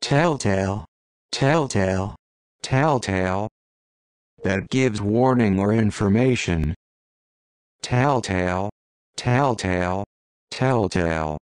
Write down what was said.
telltale, telltale, telltale, that gives warning or information. Telltale, telltale, telltale.